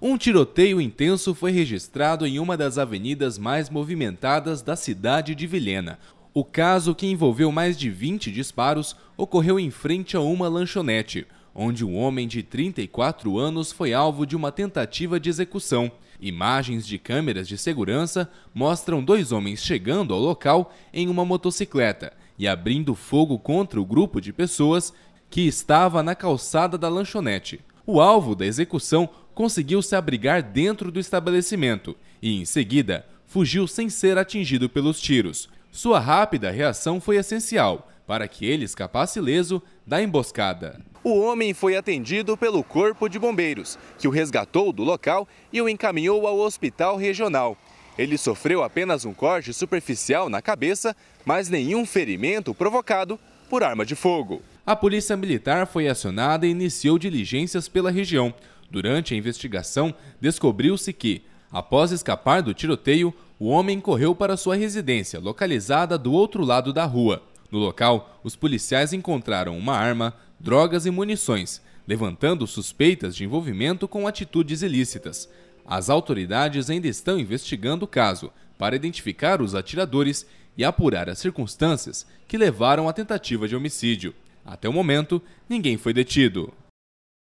Um tiroteio intenso foi registrado em uma das avenidas mais movimentadas da cidade de Vilhena. O caso, que envolveu mais de 20 disparos, ocorreu em frente a uma lanchonete, onde um homem de 34 anos foi alvo de uma tentativa de execução. Imagens de câmeras de segurança mostram dois homens chegando ao local em uma motocicleta e abrindo fogo contra o grupo de pessoas que estava na calçada da lanchonete. O alvo da execução conseguiu se abrigar dentro do estabelecimento e, em seguida, fugiu sem ser atingido pelos tiros. Sua rápida reação foi essencial para que ele escapasse leso da emboscada. O homem foi atendido pelo Corpo de Bombeiros, que o resgatou do local e o encaminhou ao hospital regional. Ele sofreu apenas um corte superficial na cabeça, mas nenhum ferimento provocado por arma de fogo. A polícia militar foi acionada e iniciou diligências pela região. Durante a investigação, descobriu-se que, após escapar do tiroteio, o homem correu para sua residência, localizada do outro lado da rua. No local, os policiais encontraram uma arma, drogas e munições, levantando suspeitas de envolvimento com atitudes ilícitas. As autoridades ainda estão investigando o caso para identificar os atiradores e apurar as circunstâncias que levaram à tentativa de homicídio. Até o momento, ninguém foi detido.